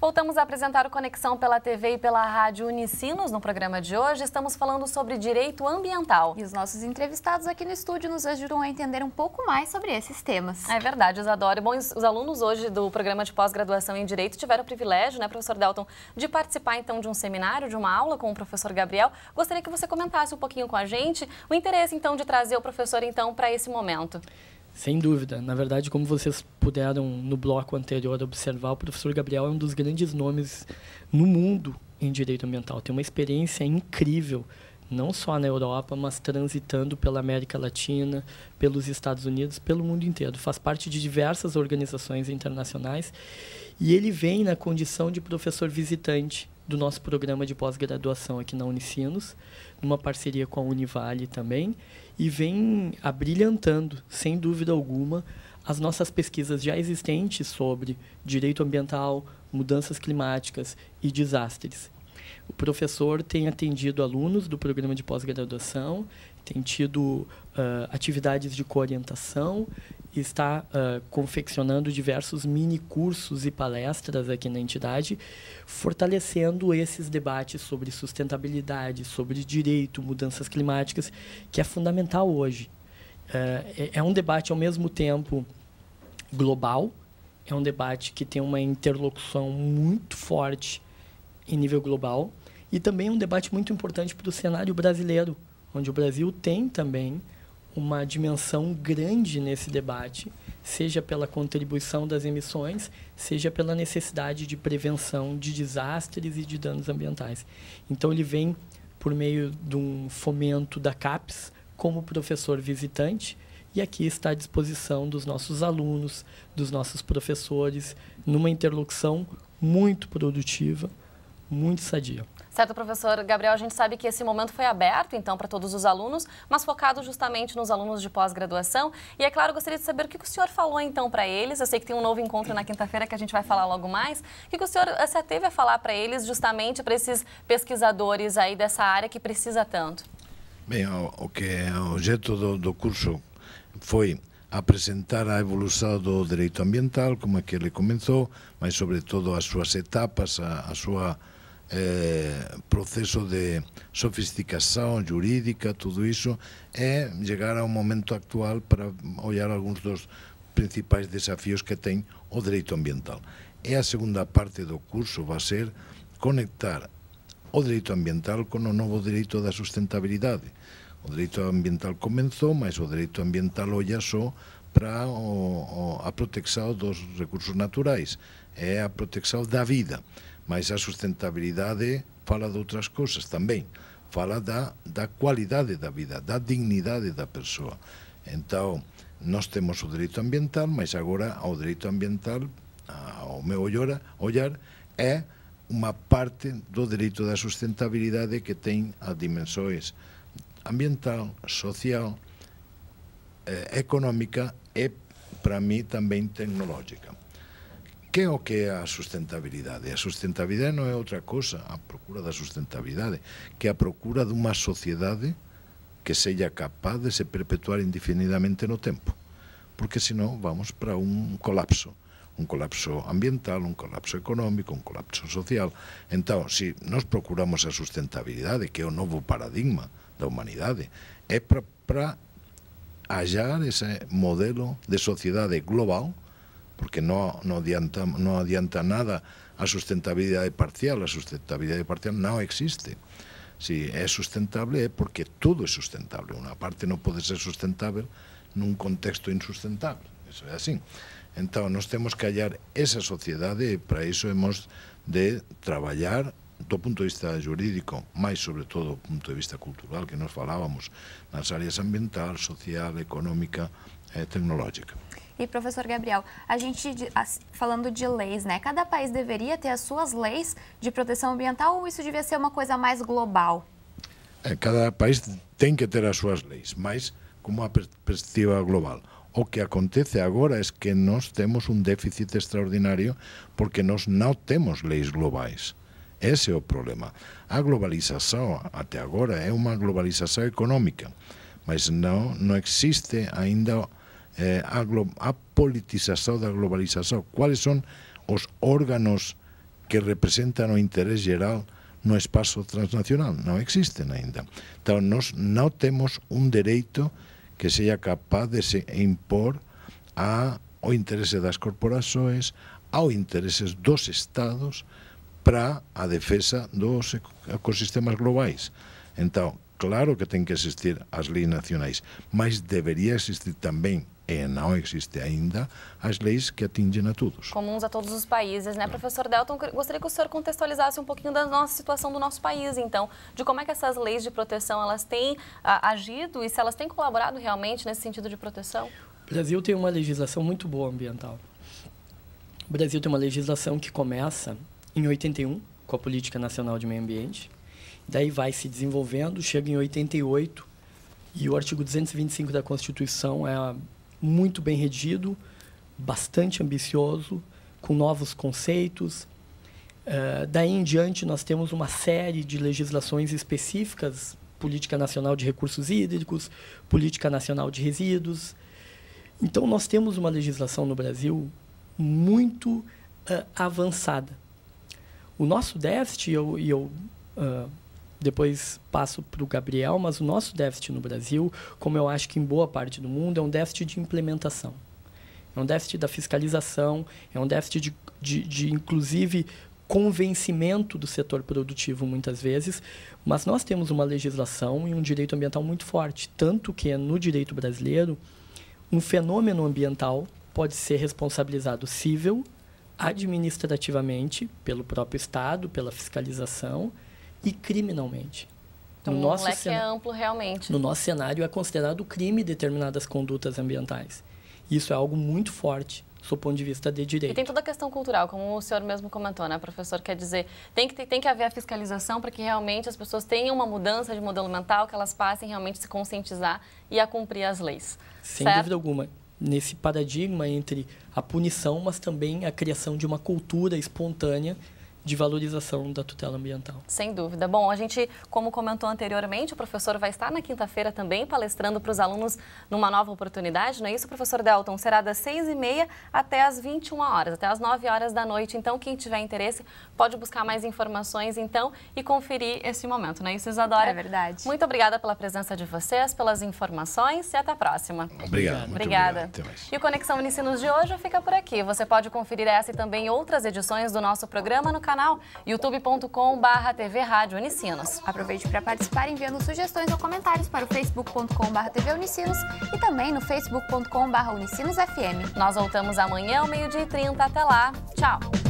Voltamos a apresentar o Conexão pela TV e pela Rádio Unicinos. No programa de hoje, estamos falando sobre direito ambiental. E os nossos entrevistados aqui no estúdio nos ajudam a entender um pouco mais sobre esses temas. É verdade, Isadora. Bom, os alunos hoje do programa de pós-graduação em Direito tiveram o privilégio, né, professor Dalton, de participar então de um seminário, de uma aula com o professor Gabriel. Gostaria que você comentasse um pouquinho com a gente o interesse então de trazer o professor então para esse momento. Sem dúvida. Na verdade, como vocês puderam no bloco anterior observar, o professor Gabriel é um dos grandes nomes no mundo em direito ambiental. Tem uma experiência incrível, não só na Europa, mas transitando pela América Latina, pelos Estados Unidos, pelo mundo inteiro. Faz parte de diversas organizações internacionais e ele vem na condição de professor visitante do nosso programa de pós-graduação aqui na Unicinos, numa parceria com a Univale também, e vem abrilhantando, sem dúvida alguma, as nossas pesquisas já existentes sobre direito ambiental, mudanças climáticas e desastres. O professor tem atendido alunos do programa de pós-graduação, tem tido uh, atividades de coorientação está uh, confeccionando diversos mini cursos e palestras aqui na entidade, fortalecendo esses debates sobre sustentabilidade, sobre direito, mudanças climáticas, que é fundamental hoje. Uh, é um debate ao mesmo tempo global, é um debate que tem uma interlocução muito forte em nível global e também é um debate muito importante para o cenário brasileiro, onde o Brasil tem também uma dimensão grande nesse debate, seja pela contribuição das emissões, seja pela necessidade de prevenção de desastres e de danos ambientais. Então, ele vem por meio de um fomento da CAPES como professor visitante e aqui está à disposição dos nossos alunos, dos nossos professores, numa interlocução muito produtiva, muito sadia. Certo, professor Gabriel, a gente sabe que esse momento foi aberto, então, para todos os alunos, mas focado justamente nos alunos de pós-graduação. E, é claro, gostaria de saber o que o senhor falou, então, para eles. Eu sei que tem um novo encontro na quinta-feira que a gente vai falar logo mais. O que o senhor eh, se ateve a falar para eles, justamente para esses pesquisadores aí dessa área que precisa tanto? Bem, o, que é o objeto do, do curso foi apresentar a evolução do direito ambiental, como é que ele começou, mas, sobretudo, as suas etapas, a, a sua eh, proceso de sofisticación jurídica, tudo iso, é chegar ao momento actual para ollar algúns dos principais desafíos que ten o dereito ambiental. E a segunda parte do curso va ser conectar o dereito ambiental con o novo dereito da sustentabilidade. O dereito ambiental comenzou, mas o dereito ambiental olla só para o, o, a protección dos recursos naturais, é a protección da vida. Mas a sustentabilidade fala de outras cousas tamén. Fala da, da cualidade da vida, da dignidade da persoa. Entao, nós temos o dereito ambiental, mas agora o dereito ambiental, ao meu ollar, é unha parte do dereito da sustentabilidade que ten as dimensões ambiental, social, eh, económica e, para mí, tamén tecnológica. Que é o que é a sustentabilidade? A sustentabilidade non é outra cosa, a procura da sustentabilidade, que a procura dunha sociedade que sella capaz de se perpetuar indefinidamente no tempo. Porque senón vamos para un colapso, un colapso ambiental, un colapso económico, un colapso social. Entón, se nos procuramos a sustentabilidade, que é o novo paradigma da humanidade, é para, para hallar ese modelo de sociedade global porque no, no, adianta, no adianta nada a sustentabilidade parcial, a sustentabilidade parcial non existe. Si é sustentable é porque todo é sustentable, unha parte non pode ser sustentable nun contexto insustentable, eso é así. Entón, nos temos que hallar esa sociedade e para iso hemos de traballar do punto de vista jurídico, máis sobre todo do punto de vista cultural que nos falábamos nas áreas ambiental, social, económica e tecnológica. E professor Gabriel, a gente falando de leis, né? Cada país deveria ter as suas leis de proteção ambiental ou isso devia ser uma coisa mais global? É, cada país tem que ter as suas leis, mas com uma perspectiva global. O que acontece agora é que nós temos um déficit extraordinário porque nós não temos leis globais. Esse é o problema. A globalização, até agora, é uma globalização econômica, mas não, não existe ainda eh, a, a politización da globalización. Cuáles son os órganos que representan o interés geral no espazo transnacional? Non existen aínda. Então, nos non temos un dereito que seja capaz de se impor a, ao interese das corporações, ao intereses dos estados para a defesa dos ecosistemas globais. Então, claro que ten que existir as leis nacionais, mas debería existir tamén é não existe ainda, as leis que atingem a todos. Comuns a todos os países, né? É. Professor Delton, gostaria que o senhor contextualizasse um pouquinho da nossa situação do nosso país, então, de como é que essas leis de proteção elas têm a, ah, agido e se elas têm colaborado realmente nesse sentido de proteção? O Brasil tem uma legislação muito boa ambiental. O Brasil tem uma legislação que começa em 81 com a Política Nacional de Meio Ambiente, daí vai se desenvolvendo, chega em 88 e o artigo 225 da Constituição é muito bem redigido, bastante ambicioso, com novos conceitos. Uh, daí em diante, nós temos uma série de legislações específicas: Política Nacional de Recursos Hídricos, Política Nacional de Resíduos. Então, nós temos uma legislação no Brasil muito uh, avançada. O nosso déficit, e eu, eu uh, depois passo para o Gabriel, mas o nosso déficit no Brasil, como eu acho que em boa parte do mundo, é um déficit de implementação. É um déficit da fiscalização, é um déficit de, de, de inclusive, convencimento do setor produtivo, muitas vezes. Mas nós temos uma legislação e um direito ambiental muito forte, tanto que é no direito brasileiro, um fenômeno ambiental pode ser responsabilizado civil, administrativamente, pelo próprio Estado, pela fiscalização e criminalmente. Então, no nosso leque é amplo realmente. No nosso cenário é considerado crime determinadas condutas ambientais. Isso é algo muito forte do ponto de vista de direito. E tem toda a questão cultural, como o senhor mesmo comentou, né, professor? Quer dizer, tem que, tem que haver a fiscalização para que realmente as pessoas tenham uma mudança de modelo mental, que elas passem realmente a se conscientizar e a cumprir as leis. Sem certo? dúvida alguma. Nesse paradigma entre a punição, mas também a criação de uma cultura espontânea de valorização da tutela ambiental. Sem dúvida. Bom, a gente, como comentou anteriormente, o professor vai estar na quinta-feira também palestrando para os alunos numa nova oportunidade, não é isso, professor Delton? Será das 6h30 até as 21 horas, até as 9 horas da noite. Então, quem tiver interesse pode buscar mais informações, então, e conferir esse momento, não é isso, Isadora? É verdade. Muito obrigada pela presença de vocês, pelas informações e até a próxima. Obrigado. Obrigada. E o Conexão Unicinos de hoje fica por aqui. Você pode conferir essa e também outras edições do nosso programa no canal canal youtube.com.br TV Rádio Unicinos. Aproveite para participar enviando sugestões ou comentários para o facebook.com.br TV Unicinos e também no facebook.com.br Unicinos FM. Nós voltamos amanhã ao meio-dia e 30. Até lá. Tchau.